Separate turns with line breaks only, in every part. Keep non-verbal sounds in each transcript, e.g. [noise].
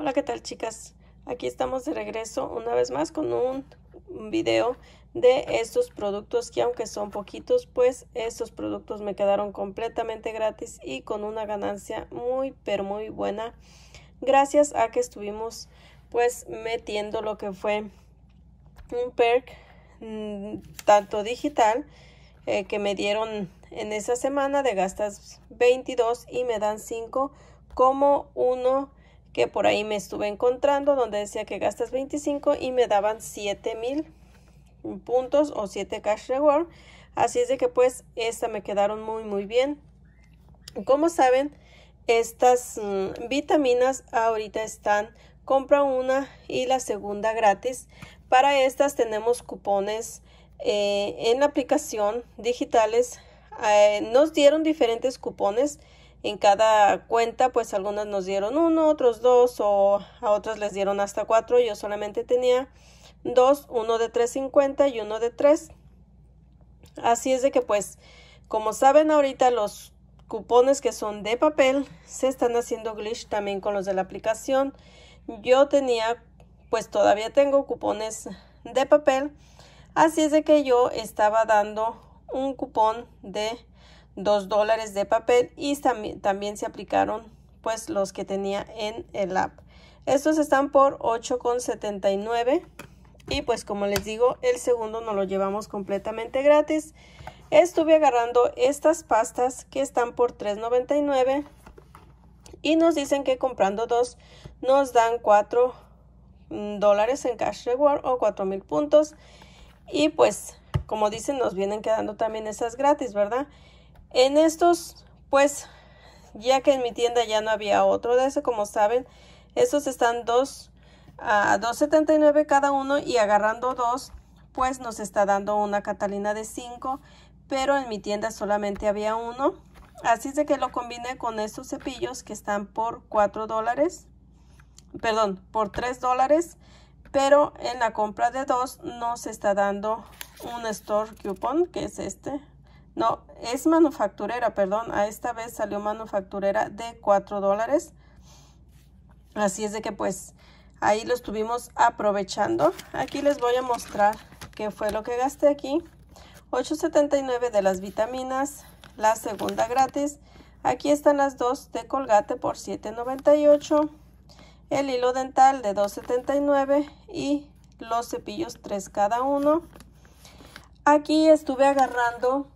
Hola, ¿qué tal chicas? Aquí estamos de regreso una vez más con un video de estos productos que aunque son poquitos, pues estos productos me quedaron completamente gratis y con una ganancia muy pero muy buena gracias a que estuvimos pues metiendo lo que fue un perk mm, tanto digital eh, que me dieron en esa semana de gastas 22 y me dan 5 como uno que por ahí me estuve encontrando donde decía que gastas 25 y me daban mil puntos o 7 cash reward. Así es de que pues esta me quedaron muy muy bien. Como saben, estas mm, vitaminas ahorita están compra una y la segunda gratis. Para estas tenemos cupones eh, en la aplicación digitales. Eh, nos dieron diferentes cupones en cada cuenta, pues algunas nos dieron uno, otros dos, o a otras les dieron hasta cuatro. Yo solamente tenía dos, uno de 3.50 y uno de 3. Así es de que, pues, como saben ahorita, los cupones que son de papel se están haciendo glitch también con los de la aplicación. Yo tenía, pues todavía tengo cupones de papel. Así es de que yo estaba dando un cupón de 2 dólares de papel y también se aplicaron pues los que tenía en el app. Estos están por 8,79 y pues como les digo el segundo nos lo llevamos completamente gratis. Estuve agarrando estas pastas que están por 3,99 y nos dicen que comprando dos nos dan 4 mm, dólares en cash reward o 4 mil puntos y pues como dicen nos vienen quedando también esas gratis verdad en estos, pues, ya que en mi tienda ya no había otro de ese, como saben, estos están dos a 2.79 cada uno y agarrando dos, pues nos está dando una Catalina de 5, pero en mi tienda solamente había uno. Así es de que lo combiné con estos cepillos que están por 4 dólares, perdón, por 3 dólares, pero en la compra de dos nos está dando un store coupon, que es este, no, es manufacturera, perdón, a esta vez salió manufacturera de 4 dólares. Así es de que pues ahí lo estuvimos aprovechando. Aquí les voy a mostrar qué fue lo que gasté aquí. 8.79 de las vitaminas, la segunda gratis. Aquí están las dos de Colgate por 7.98. El hilo dental de 2.79 y los cepillos 3 cada uno. Aquí estuve agarrando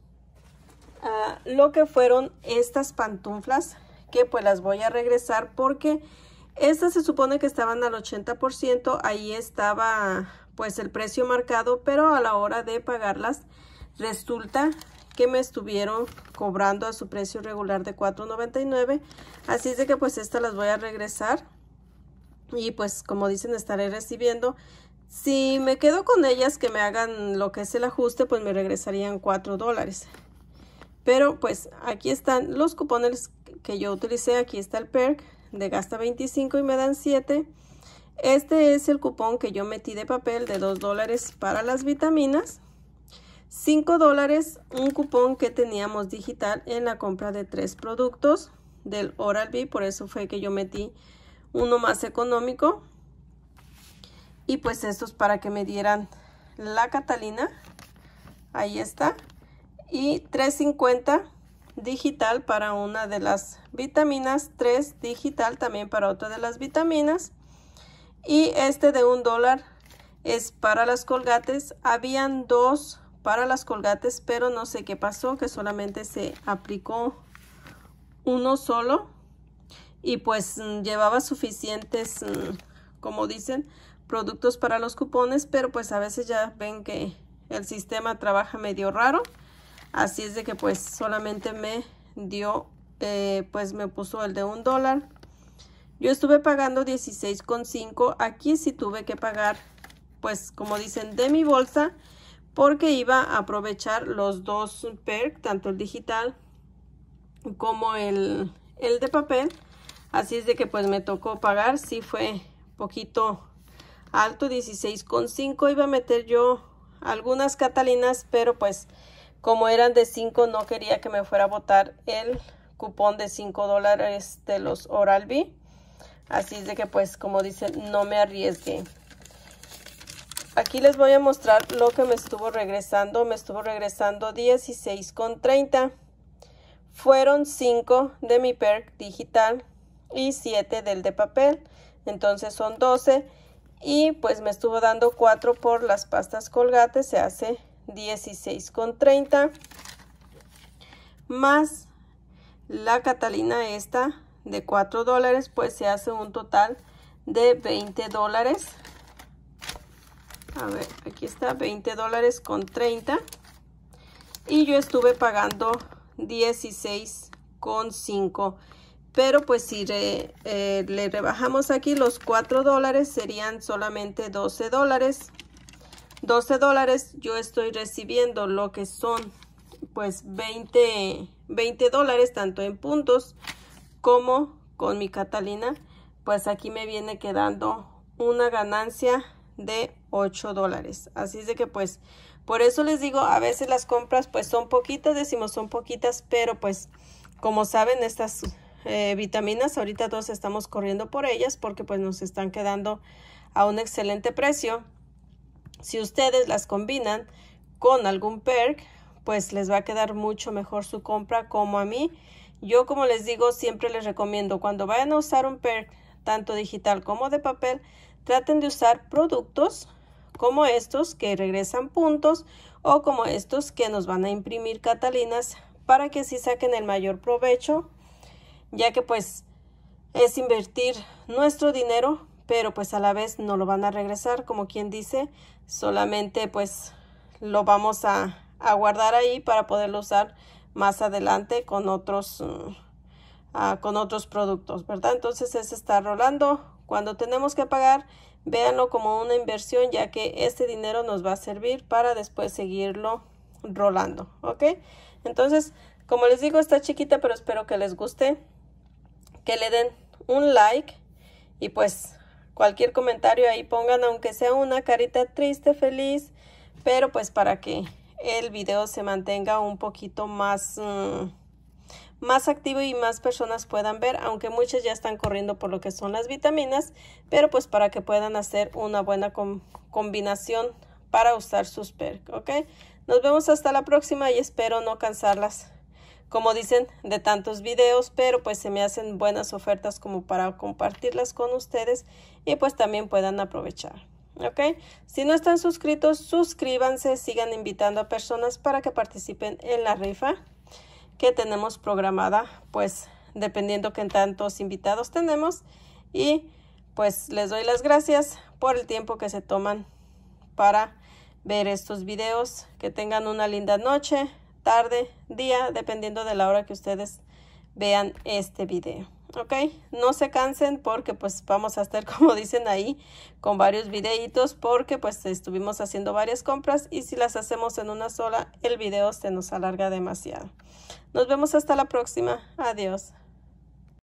lo que fueron estas pantuflas que pues las voy a regresar porque estas se supone que estaban al 80%, ahí estaba pues el precio marcado, pero a la hora de pagarlas resulta que me estuvieron cobrando a su precio regular de $4.99, así es de que pues estas las voy a regresar y pues como dicen estaré recibiendo. Si me quedo con ellas que me hagan lo que es el ajuste, pues me regresarían $4 dólares. Pero pues aquí están los cupones que yo utilicé. Aquí está el perk de gasta 25 y me dan 7. Este es el cupón que yo metí de papel de 2 dólares para las vitaminas. 5 dólares un cupón que teníamos digital en la compra de tres productos del Oral-B. Por eso fue que yo metí uno más económico. Y pues estos para que me dieran la Catalina. Ahí está y 350 digital para una de las vitaminas, 3 digital también para otra de las vitaminas y este de un dólar es para las colgates. Habían dos para las colgates, pero no sé qué pasó, que solamente se aplicó uno solo y pues mm, llevaba suficientes, mm, como dicen, productos para los cupones, pero pues a veces ya ven que el sistema trabaja medio raro así es de que pues solamente me dio eh, pues me puso el de un dólar yo estuve pagando 16,5 aquí sí tuve que pagar pues como dicen de mi bolsa porque iba a aprovechar los dos perks, tanto el digital como el, el de papel así es de que pues me tocó pagar sí fue poquito alto 16,5 iba a meter yo algunas catalinas pero pues como eran de 5, no quería que me fuera a botar el cupón de 5 dólares de los Oral-B. Así es de que, pues, como dicen, no me arriesgué. Aquí les voy a mostrar lo que me estuvo regresando. Me estuvo regresando 16,30. Fueron 5 de mi perk digital y 7 del de papel. Entonces son 12. Y pues me estuvo dando 4 por las pastas colgates. Se hace 16,30 más la Catalina esta de 4 dólares pues se hace un total de 20 dólares a ver aquí está 20 dólares con 30 y yo estuve pagando 16 con 5 pero pues si eh, le rebajamos aquí los 4 dólares serían solamente 12 dólares 12 dólares, yo estoy recibiendo lo que son pues 20, 20 dólares tanto en puntos como con mi Catalina. Pues aquí me viene quedando una ganancia de 8 dólares. Así es de que pues por eso les digo, a veces las compras pues son poquitas, decimos son poquitas, pero pues como saben estas eh, vitaminas ahorita todos estamos corriendo por ellas porque pues nos están quedando a un excelente precio si ustedes las combinan con algún perk, pues les va a quedar mucho mejor su compra como a mí. Yo como les digo, siempre les recomiendo cuando vayan a usar un perk, tanto digital como de papel, traten de usar productos como estos que regresan puntos o como estos que nos van a imprimir Catalinas para que así saquen el mayor provecho, ya que pues es invertir nuestro dinero pero pues a la vez no lo van a regresar, como quien dice, solamente pues lo vamos a, guardar ahí para poderlo usar más adelante con otros, mm, ah, con otros productos, ¿verdad? Entonces ese está rolando. Cuando tenemos que pagar, véanlo como una inversión, ya que este dinero nos va a servir para después seguirlo rolando, ¿ok? Entonces, como les digo, está chiquita, pero espero que les guste, que le den un like y pues cualquier comentario ahí pongan, aunque sea una carita triste, feliz, pero pues para que el video se mantenga un poquito más, mm, más activo y más personas puedan ver, aunque muchas ya están corriendo por lo que son las vitaminas, pero pues para que puedan hacer una buena combinación para usar sus perks, ¿ok? Nos vemos hasta la próxima y espero no cansarlas como dicen, de tantos videos, pero pues se me hacen buenas ofertas como para compartirlas con ustedes y pues también puedan aprovechar. ¿Ok? Si no están suscritos, suscríbanse, sigan invitando a personas para que participen en la rifa que tenemos programada, pues dependiendo que tantos invitados tenemos. Y pues les doy las gracias por el tiempo que se toman para ver estos videos. Que tengan una linda noche tarde, día, dependiendo de la hora que ustedes vean este video. Ok, no se cansen porque pues vamos a estar [laughs] como dicen ahí con varios videitos porque pues estuvimos haciendo varias compras y si las hacemos en una sola el video se nos alarga demasiado. Nos vemos hasta la próxima. Adiós.